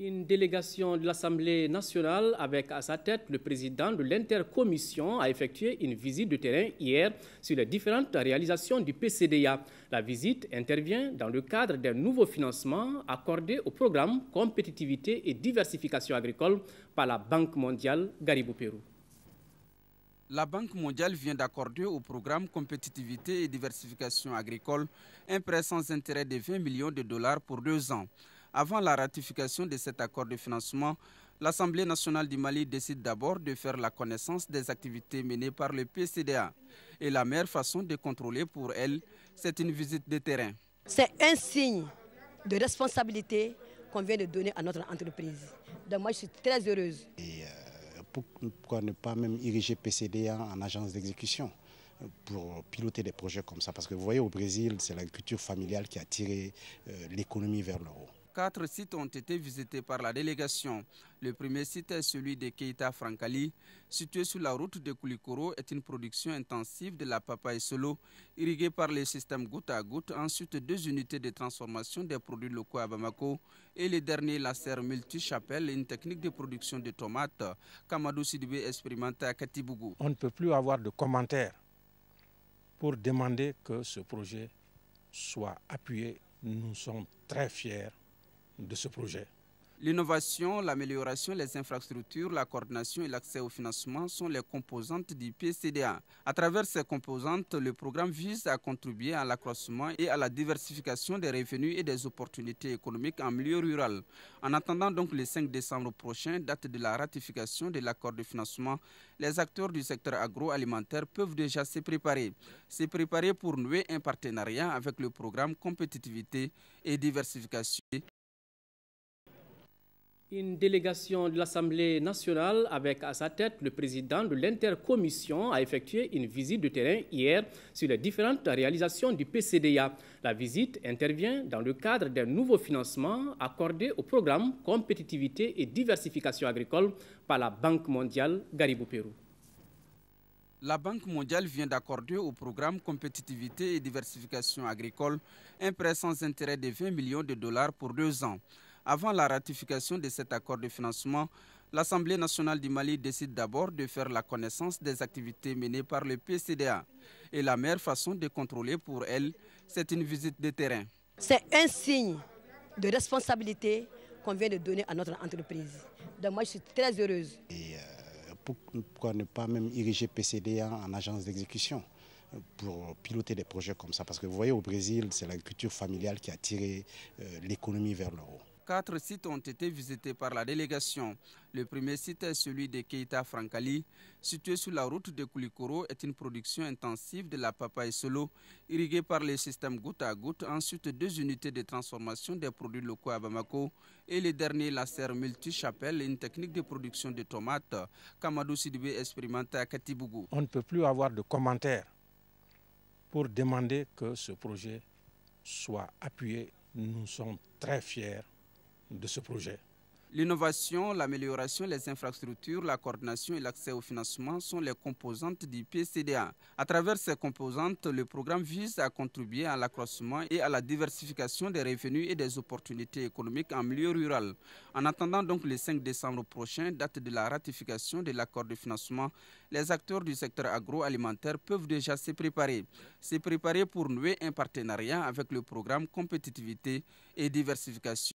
Une délégation de l'Assemblée nationale avec à sa tête le président de l'intercommission a effectué une visite de terrain hier sur les différentes réalisations du PCDA. La visite intervient dans le cadre d'un nouveau financement accordé au programme Compétitivité et diversification agricole par la Banque mondiale Garibou Pérou. La Banque mondiale vient d'accorder au programme Compétitivité et diversification agricole un prêt sans intérêt de 20 millions de dollars pour deux ans. Avant la ratification de cet accord de financement, l'Assemblée nationale du Mali décide d'abord de faire la connaissance des activités menées par le PCDA. Et la meilleure façon de contrôler pour elle, c'est une visite de terrain. C'est un signe de responsabilité qu'on vient de donner à notre entreprise. Donc moi, je suis très heureuse. Et euh, pourquoi ne pas même ériger PCDA en agence d'exécution euh, pour piloter des projets comme ça Parce que vous voyez, au Brésil, c'est l'agriculture familiale qui a tiré euh, l'économie vers l'euro. Quatre sites ont été visités par la délégation. Le premier site est celui de Keita Frankali, situé sur la route de Koulikoro, est une production intensive de la papaye solo, irriguée par les systèmes goutte à goutte, ensuite deux unités de transformation des produits locaux à Bamako, et le dernier, la serre multi-chapelle, une technique de production de tomates Kamadou Sidibé Expérimenté à Katibougou. On ne peut plus avoir de commentaires pour demander que ce projet soit appuyé. Nous sommes très fiers de ce projet. L'innovation, l'amélioration, les infrastructures, la coordination et l'accès au financement sont les composantes du PCDA. À travers ces composantes, le programme vise à contribuer à l'accroissement et à la diversification des revenus et des opportunités économiques en milieu rural. En attendant donc le 5 décembre prochain, date de la ratification de l'accord de financement, les acteurs du secteur agroalimentaire peuvent déjà se préparer. Se préparer pour nouer un partenariat avec le programme compétitivité et diversification une délégation de l'Assemblée nationale avec à sa tête le président de l'intercommission a effectué une visite de terrain hier sur les différentes réalisations du PCDA. La visite intervient dans le cadre d'un nouveau financement accordé au programme Compétitivité et diversification agricole par la Banque mondiale Garibou Pérou. La Banque mondiale vient d'accorder au programme Compétitivité et diversification agricole un prêt sans intérêt de 20 millions de dollars pour deux ans. Avant la ratification de cet accord de financement, l'Assemblée nationale du Mali décide d'abord de faire la connaissance des activités menées par le PCDA. Et la meilleure façon de contrôler pour elle, c'est une visite de terrain. C'est un signe de responsabilité qu'on vient de donner à notre entreprise. Donc moi, je suis très heureuse. Et euh, pourquoi ne pas même ériger PCDA en agence d'exécution pour piloter des projets comme ça Parce que vous voyez, au Brésil, c'est l'agriculture familiale qui a tiré euh, l'économie vers l'euro. Quatre sites ont été visités par la délégation. Le premier site est celui de Keita Frankali, situé sur la route de Koulikoro, est une production intensive de la papaye solo, irriguée par les systèmes goutte à goutte, ensuite deux unités de transformation des produits locaux à Bamako, et le dernier, la serre multi-chapelle, une technique de production de tomates Kamadou Sidibé Expérimenté à Katibougou. On ne peut plus avoir de commentaires pour demander que ce projet soit appuyé. Nous sommes très fiers de ce projet. L'innovation, l'amélioration, les infrastructures, la coordination et l'accès au financement sont les composantes du PCDA. À travers ces composantes, le programme vise à contribuer à l'accroissement et à la diversification des revenus et des opportunités économiques en milieu rural. En attendant donc le 5 décembre prochain, date de la ratification de l'accord de financement, les acteurs du secteur agroalimentaire peuvent déjà se préparer. Se préparer pour nouer un partenariat avec le programme compétitivité et diversification.